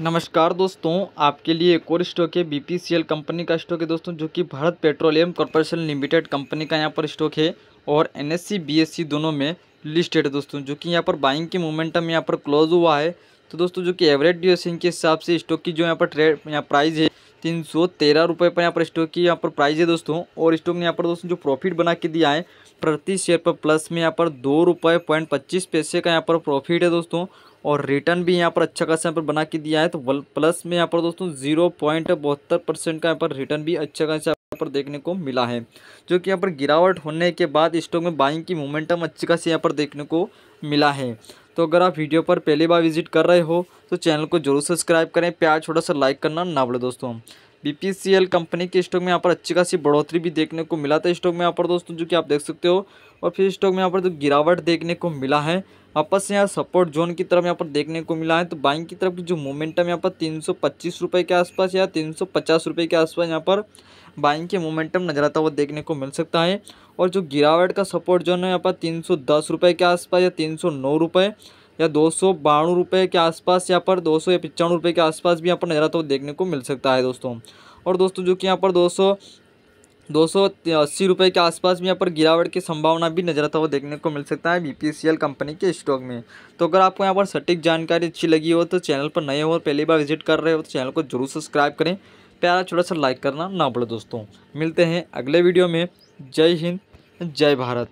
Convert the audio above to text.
नमस्कार दोस्तों आपके लिए एक और स्टॉक है बीपीसीएल कंपनी का स्टॉक है दोस्तों जो कि Bharat petroleum corporation limited company का यहाँ पर स्टॉक है और एनएससी बीएससी दोनों में लिस्टेड है दोस्तों जो कि यहाँ पर बाइंग की मोमेंटम यहाँ पर क्लोज हुआ है तो दोस्तों जो कि एवरेज ड्यूसिंग के हिसाब से स्टॉक की जो यहाँ पर ट्रेड यहाँ प्राइस है तीन सौ तेरह रुपये पर यहाँ पर स्टॉक की यहाँ पर प्राइस है दोस्तों और स्टॉक ने यहाँ पर दोस्तों जो प्रॉफिट बना के दिया है प्रति शेयर पर प्लस में यहाँ पर दो रुपये पॉइंट पच्चीस पैसे का यहाँ पर प्रॉफिट है दोस्तों और रिटर्न भी यहाँ पर अच्छा खासा यहाँ पर बना के दिया है तो प्लस में यहाँ पर दोस्तों जीरो पॉइंट बहत्तर परसेंट का यहाँ पर रिटर्न भी अच्छा खासा यहाँ पर देखने को मिला है जो कि यहाँ पर गिरावट होने के बाद स्टॉक में बाइंग की मोमेंटम अच्छी खासी यहाँ पर देखने को मिला है तो अगर आप वीडियो पर पहली बार विजिट कर रहे हो तो चैनल को जरूर सब्सक्राइब करें प्यार छोटा सा लाइक करना ना भूलें दोस्तों बीपीसीएल कंपनी के स्टॉक में यहाँ पर अच्छी खासी बढ़ोतरी भी देखने को मिला था स्टॉक में यहाँ पर दोस्तों जो कि आप देख सकते हो और फिर स्टॉक में यहाँ पर जो गिरावट देखने को मिला है वापस से यहाँ सपोर्ट जोन की तरफ यहाँ पर देखने को मिला है तो बाइंग की तरफ की जो मोमेंटम यहाँ पर तीन रुपए के आसपास या तीन रुपए के आसपास यहाँ पर बाइंग के मोमेंटम नजर आता हुआ देखने को मिल सकता है और जो गिरावट का सपोर्ट जोन है यहाँ पर तीन रुपए के आसपास या तीन रुपए या दो सौ रुपये के आसपास यहाँ पर दो सौ या पचानवे रुपये के आसपास भी यहाँ पर नज़ारा तो देखने को मिल सकता है दोस्तों और दोस्तों जो कि यहाँ पर दो सौ दो सौ अस्सी रुपये के आसपास भी यहाँ पर गिरावट की संभावना भी नजर आता हुआ तो देखने को मिल सकता है बी कंपनी के स्टॉक में तो अगर आपको यहाँ पर सटीक जानकारी अच्छी लगी हो तो चैनल पर नए हो और पहली बार विजिट कर रहे हो तो चैनल को जरूर सब्सक्राइब करें प्यारा छोटा सा लाइक करना ना पड़े दोस्तों मिलते हैं अगले वीडियो में जय हिंद जय भारत